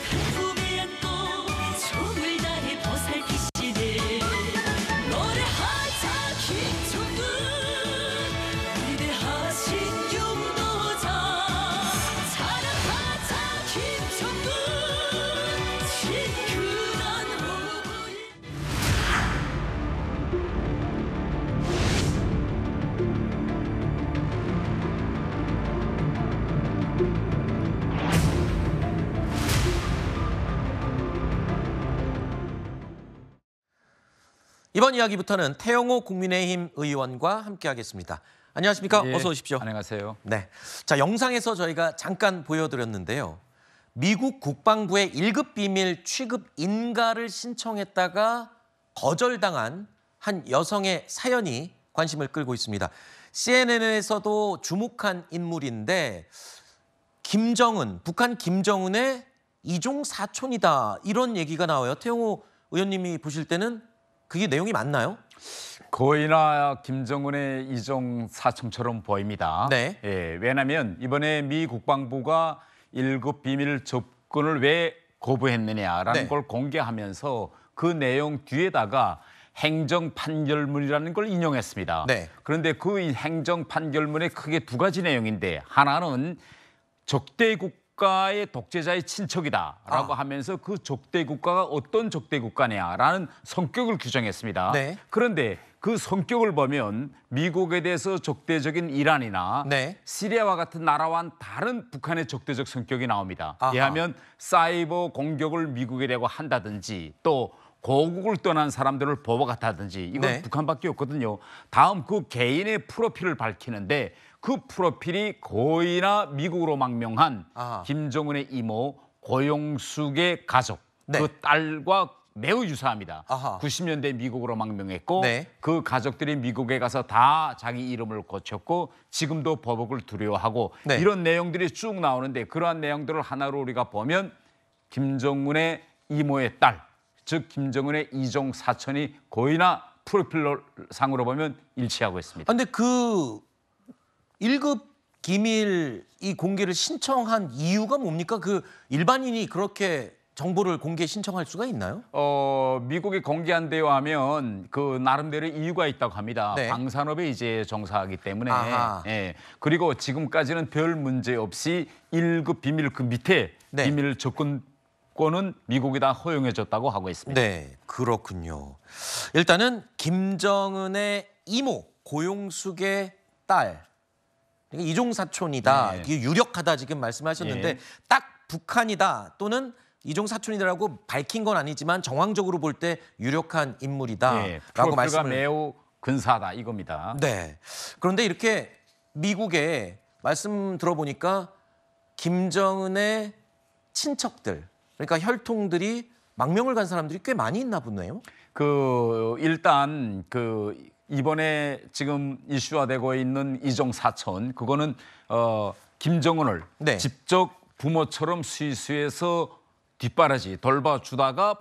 Magic 이번 이야기부터는 태영호 국민의힘 의원과 함께하겠습니다. 안녕하십니까? 예, 어서 오십시오. 안녕하세요. 네. 자, 영상에서 저희가 잠깐 보여드렸는데요. 미국 국방부의 1급 비밀 취급 인가를 신청했다가 거절당한 한 여성의 사연이 관심을 끌고 있습니다. CNN에서도 주목한 인물인데 김정은, 북한 김정은의 이종 사촌이다 이런 얘기가 나와요. 태용호 의원님이 보실 때는 그게 내용이 맞나요? 거의나 김정은의 이종 사청처럼 보입니다. 네. 예, 왜냐하면 이번에 미 국방부가 일급 비밀 접근을 왜 거부했느냐라는 네. 걸 공개하면서 그 내용 뒤에다가 행정 판결문이라는 걸 인용했습니다. 네. 그런데 그 행정 판결문에 크게 두 가지 내용인데 하나는 적대국 국가의 독재자의 친척이다라고 아. 하면서 그 적대 국가가 어떤 적대 국가냐라는 성격을 규정했습니다. 네. 그런데 그 성격을 보면 미국에 대해서 적대적인 이란이나 네. 시리아와 같은 나라와는 다른 북한의 적대적 성격이 나옵니다. 아하. 예하면 사이버 공격을 미국에 대고 한다든지 또 고국을 떠난 사람들을 보복한다든지 이건 네. 북한밖에 없거든요. 다음 그 개인의 프로필을 밝히는데 그 프로필이 거의나 미국으로 망명한 아하. 김정은의 이모 고용숙의 가족 네. 그 딸과 매우 유사합니다. 아하. 90년대 미국으로 망명했고 네. 그 가족들이 미국에 가서 다 자기 이름을 고쳤고 지금도 버벅을 두려워하고 네. 이런 내용들이 쭉 나오는데 그러한 내용들을 하나로 우리가 보면 김정은의 이모의 딸, 즉 김정은의 이종 사촌이 거의나 프로필 러 상으로 보면 일치하고 있습니다. 그런데 아, 그 1급 기밀 이 공개를 신청한 이유가 뭡니까? 그 일반인이 그렇게 정보를 공개 신청할 수가 있나요? 어, 미국이 공개한 대요 하면 그 나름대로 이유가 있다고 합니다. 네. 방산업에 이제 정사하기 때문에. 아하. 예. 그리고 지금까지는 별 문제 없이 1급 비밀 그 밑에 네. 비밀 접근권은 미국이다 허용해줬다고 하고 있습니다. 네, 그렇군요. 일단은 김정은의 이모 고용숙의 딸 그러니까 이종사촌이다. 네. 이게 유력하다 지금 말씀하셨는데 네. 딱 북한이다 또는 이종사촌이라고 밝힌 건 아니지만 정황적으로 볼 때 유력한 인물이다라고 예. 네. 말씀을 근사하다 이겁니다. 네. 그런데 이렇게 미국의 말씀 들어보니까 김정은의 친척들 그러니까 혈통들이 망명을 간 사람들이 꽤 많이 있나 보네요. 그 일단 그 이번에 지금 이슈화되고 있는 이종 사천 그거는 어, 김정은을 네. 직접 부모처럼 스위스에서 뒷바라지 돌봐주다가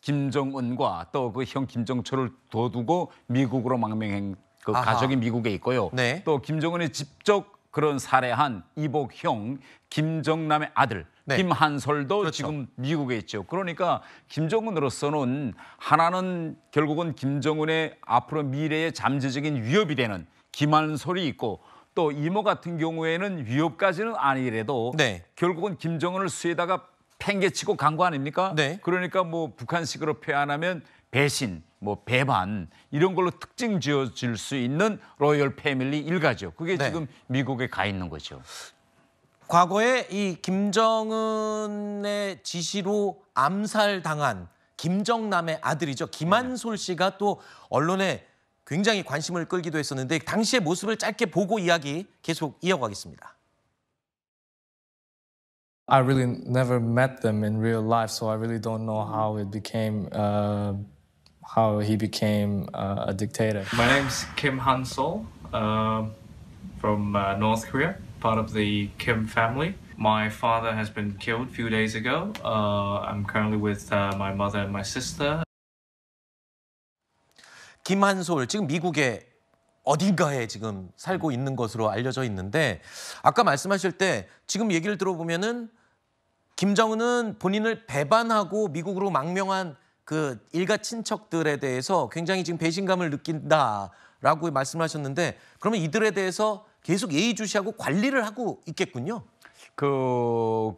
김정은과 또 그 형 김정철을 둬두고 미국으로 망명한 그 아하. 가족이 미국에 있고요. 네. 또 김정은이 직접 그런 살해한 이복형 김정남의 아들 네. 김한솔도 그렇죠. 지금 미국에 있죠. 그러니까 김정은으로서는 하나는 결국은 김정은의 앞으로 미래의 잠재적인 위협이 되는 김한솔이 있고 또 이모 같은 경우에는 위협까지는 아니래도 네. 결국은 김정은을 수에다가 팽개치고 간 거 아닙니까? 네. 그러니까 뭐 북한식으로 표현하면 배신, 뭐 배반 이런 걸로 특징 지어질 수 있는 로열 패밀리 일가죠. 그게 네. 지금 미국에 가 있는 거죠. 과거에 이 김정은의 지시로 암살당한 김정남의 아들이죠. 김한솔 씨가 또 언론에 굉장히 관심을 끌기도 했었는데 당시의 모습을 짧게 보고 이야기 계속 이어가겠습니다. I really never met them in real life, so I really don't know how it became, uh, how he became uh, a dictator. My name's Kim Han Sol, uh, from uh, North Korea. part of the Kim family. My father has been killed a few days ago. Uh, I'm currently with uh, my mother and my sister. 김한솔 지금 미국에 어딘가에 지금 살고 있는 것으로 알려져 있는데 아까 말씀하실 때 지금 얘기를 들어보면은 김정은은 본인을 배반하고 미국으로 망명한 그 일가 친척들에 대해서 굉장히 지금 배신감을 느낀다라고 말씀하셨는데 그러면 이들에 대해서 계속 예의주시하고 관리를 하고 있겠군요. 그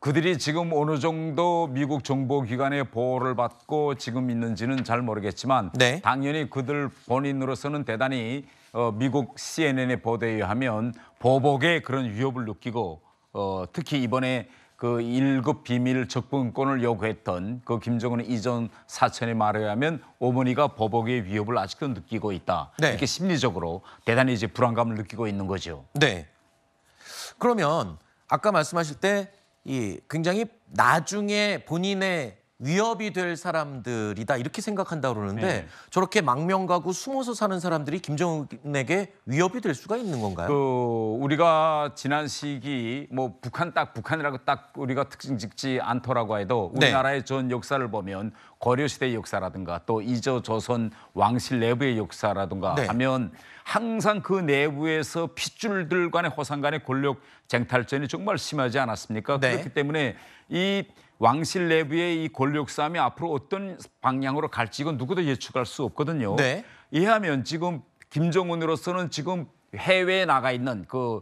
그들이 지금 어느 정도 미국 정보기관의 보호를 받고 지금 있는지는 잘 모르겠지만 네. 당연히 그들 본인으로서는 대단히 어, 미국 CNN의 보도에 의하면 보복의 그런 위협을 느끼고 어, 특히 이번에 그 1급 비밀 접근권을 요구했던 그 김정은 이전 사천의 말에 의하면 어머니가 보복의 위협을 아직도 느끼고 있다. 네. 이렇게 심리적으로 대단히 이제 불안감을 느끼고 있는 거죠. 네. 그러면 아까 말씀하실 때 이 굉장히 나중에 본인의 위협이 될 사람들이다 이렇게 생각한다 그러는데 네. 저렇게 망명가고 숨어서 사는 사람들이 김정은에게 위협이 될 수가 있는 건가요? 그 우리가 지난 시기 뭐 북한 딱 북한이라고 딱 우리가 특징 짓지 않더라고 해도 네. 우리나라의 네. 전 역사를 보면 고려 시대 역사라든가 또 이저 조선 왕실 내부의 역사라든가 네. 하면 항상 그 내부에서 핏줄들 간의 호상 간의 권력 쟁탈전이 정말 심하지 않았습니까? 네. 그렇기 때문에 이 왕실 내부의 이 권력 싸움이 앞으로 어떤 방향으로 갈지 이건 누구도 예측할 수 없거든요. 네. 이해하면 지금 김정은으로서는 지금 해외에 나가 있는 그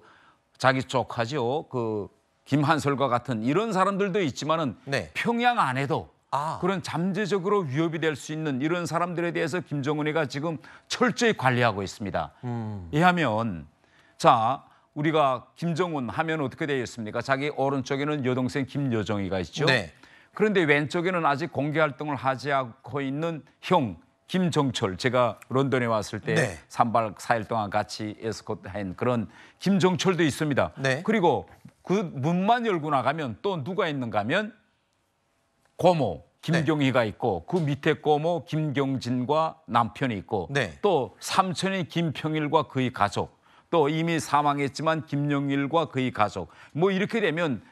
자기 쪽 하죠. 그 김한솔과 같은 이런 사람들도 있지만은 네. 평양 안에도 아. 그런 잠재적으로 위협이 될 수 있는 이런 사람들에 대해서 김정은이가 지금 철저히 관리하고 있습니다. 음. 이하면 자 우리가 김정은 하면 어떻게 되겠습니까 자기 오른쪽에는 여동생 김여정이가 있죠. 네. 그런데 왼쪽에는 아직 공개 활동을 하지 않고 있는 형 김정철 제가 런던에 왔을 때 네. 3박 4일 동안 같이 에스코트한 그런 김정철도 있습니다. 네. 그리고 그 문만 열고 나가면 또 누가 있는가 하면 고모 김경희가 네. 있고 그 밑에 고모 김경진과 남편이 있고 네. 또 삼촌이 김평일과 그의 가족 또 이미 사망했지만 김영일과 그의 가족 뭐 이렇게 되면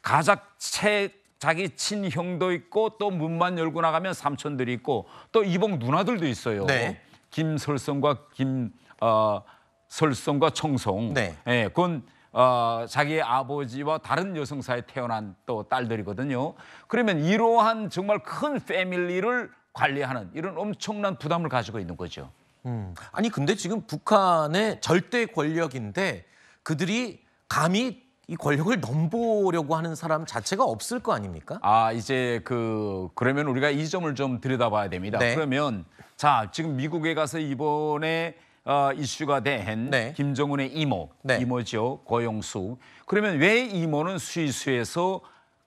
가작 채 자기 친형도 있고 또 문만 열고 나가면 삼촌들이 있고 또이봉 누나들도 있어요. 네. 김설성과 김 어, 설성과 청송. 네. 예, 그건 어, 자기 아버지와 다른 여성사에 태어난 또 딸들이거든요. 그러면 이러한 정말 큰 패밀리를 관리하는 이런 엄청난 부담을 가지고 있는 거죠. 음. 아니 근데 지금 북한의 절대 권력인데 그들이 감히 이 권력을 넘보려고 하는 사람 자체가 없을 거 아닙니까? 아 이제 그 그러면 우리가 이 점을 좀 들여다봐야 됩니다. 네. 그러면 자 지금 미국에 가서 이번에 어, 이슈가 된 네. 김정은의 이모, 네. 이모죠 고영수. 그러면 왜 이모는 수위수에서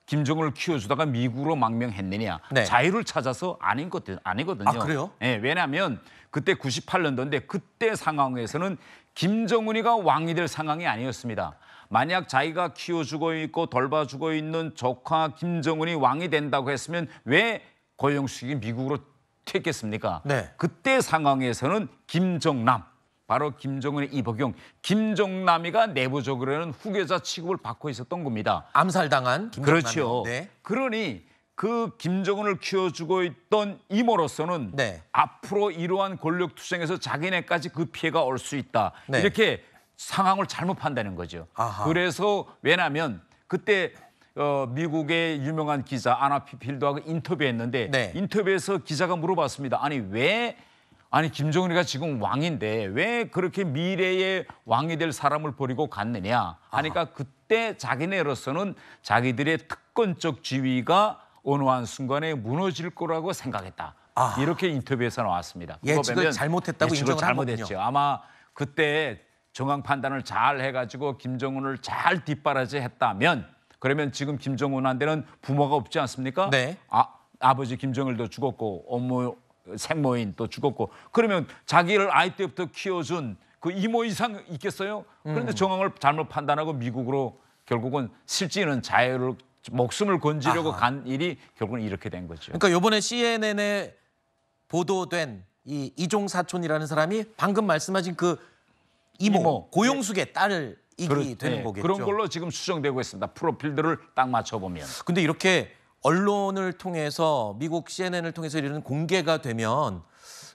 김정은을 키워주다가 미국으로 망명했느냐 네. 자유를 찾아서 아닌것든 아니거든요. 아, 그래요? 예, 왜냐하면 그때 98년도인데 그때 상황에서는 김정은이가 왕이 될 상황이 아니었습니다. 만약 자기가 키워주고 있고 돌봐주고 있는 조카 김정은이 왕이 된다고 했으면 왜고영숙이 미국으로 튀겠습니까? 네. 그때 상황에서는 김정남 바로 김정은의 이복용, 김정남이가 내부적으로는 후계자 취급을 받고 있었던 겁니다. 암살당한 김정남. 그렇죠. 네. 그러니 그 김정은을 키워주고 있던 이모로서는 네. 앞으로 이러한 권력 투쟁에서 자기네까지 그 피해가 올 수 있다. 네. 이렇게 상황을 잘못 판다는 거죠. 아하. 그래서 왜냐하면 그때 어, 미국의 유명한 기자 아나 피필도하고 인터뷰했는데 네. 인터뷰에서 기자가 물어봤습니다. 아니 왜 아니 김정은이가 지금 왕인데 왜 그렇게 미래의 왕이 될 사람을 버리고 갔느냐 하니까 아 그때 자기네로서는 자기들의 특권적 지위가 어느 한 순간에 무너질 거라고 생각했다. 아 이렇게 인터뷰에서 나왔습니다. 예측을 잘못했다고 예측 인정을 잘못했죠. 아마 그때 정황 판단을 잘 해가지고 김정은을 잘 뒷바라지했다면 그러면 지금 김정은한테는 부모가 없지 않습니까? 네. 아, 아버지 김정일도 죽었고 어머 생모인 또 죽었고 그러면 자기를 아이 때부터 키워준 그 이모 이상 있겠어요? 그런데 음. 정황을 잘못 판단하고 미국으로 결국은 실제는 자유를 목숨을 건지려고 아하. 간 일이 결국은 이렇게 된 거죠. 그러니까 이번에 CNN에 보도된 이 이종 사촌이라는 사람이 방금 말씀하신 그 이모, 이모. 고용숙의 네. 딸을 이기 그렇, 되는 네. 거겠죠. 그런 걸로 지금 수정되고 있습니다. 프로필들을 딱 맞춰보면. 근데 이렇게 언론을 통해서 미국 CNN을 통해서 이런 공개가 되면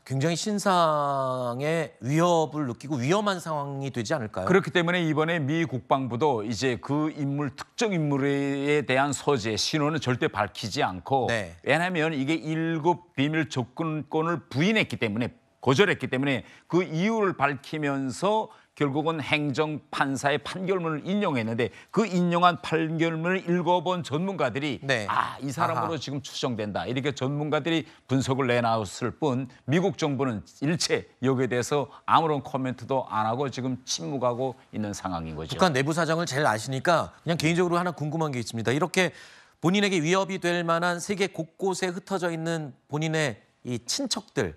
굉장히 신상의 위협을 느끼고 위험한 상황이 되지 않을까요? 그렇기 때문에 이번에 미 국방부도 이제 그 인물 특정 인물에 대한 서재 신호는 절대 밝히지 않고 네. 왜냐하면 이게 일급 비밀 접근권을 부인했기 때문에 거절했기 때문에 그 이유를 밝히면서 결국은 행정판사의 판결문을 인용했는데 그 인용한 판결문을 읽어본 전문가들이 네. 아이 사람으로 아하. 지금 추정된다 이렇게 전문가들이 분석을 내놨을 뿐 미국 정부는 일체 여기에 대해서 아무런 코멘트도 안 하고 지금 침묵하고 있는 상황인 거죠. 북한 내부 사정을 잘 아시니까 그냥 개인적으로 하나 궁금한 게 있습니다. 이렇게 본인에게 위협이 될 만한 세계 곳곳에 흩어져 있는 본인의 이 친척들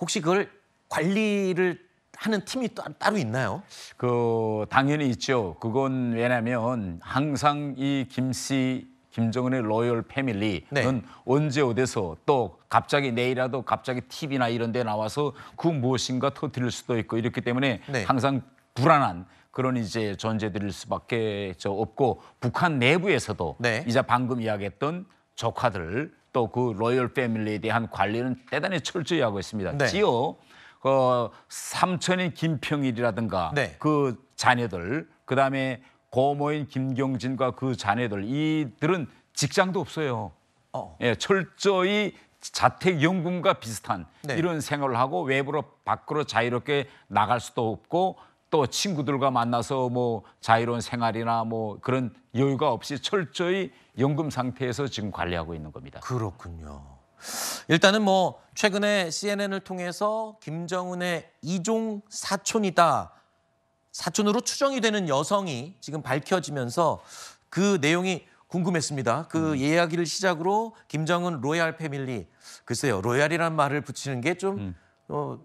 혹시 그걸 관리를 하는 팀이 또 따로 있나요? 그 당연히 있죠. 그건 왜냐하면 항상 이 김씨 김정은의 로열 패밀리는 네. 언제 어디서 또 갑자기 내일이라도 갑자기 TV나 이런 데 나와서 그 무엇인가 터뜨릴 수도 있고 이렇기 때문에 네. 항상 불안한 그런 이제 존재들일 수밖에 없고 북한 내부에서도 네. 이제 방금 이야기했던 조카들 또 그 로열 패밀리에 대한 관리는 대단히 철저히 하고 있습니다. 네. 지요 그 삼촌인 김평일이라든가 네. 그 자녀들 그다음에 고모인 김경진과 그 자녀들 이들은 직장도 없어요. 어. 예, 철저히 자택연금과 비슷한 네. 이런 생활을 하고 외부로 밖으로 자유롭게 나갈 수도 없고 또 친구들과 만나서 뭐 자유로운 생활이나 뭐 그런 여유가 없이 철저히 연금 상태에서 지금 관리하고 있는 겁니다. 그렇군요. 일단은 뭐 최근에 CNN을 통해서 김정은의 이종 사촌이다. 사촌으로 추정이 되는 여성이 지금 밝혀지면서 그 내용이 궁금했습니다. 그 음. 이야기를 시작으로 김정은 로얄 패밀리. 글쎄요, 로얄이란 말을 붙이는 게 좀, 음. 어,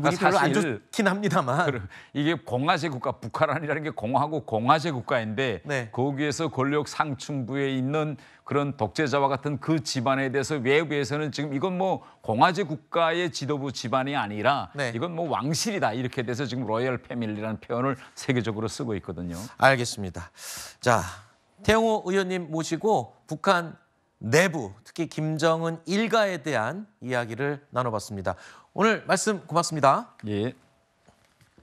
기분이 그러 아, 별로 안 좋긴 합니다만 이게 공화제 국가 북한이라는 게 공화국 공화제 국가인데 네. 거기에서 권력 상층부에 있는 그런 독재자와 같은 그 집안에 대해서 외부에서는 지금 이건 뭐 공화제 국가의 지도부 집안이 아니라 네. 이건 뭐 왕실이다 이렇게 돼서 지금 로열 패밀리라는 표현을 세계적으로 쓰고 있거든요. 알겠습니다. 자 태영호 의원님 모시고 북한 내부 특히 김정은 일가에 대한 이야기를 나눠봤습니다. 오늘 말씀 고맙습니다. 예.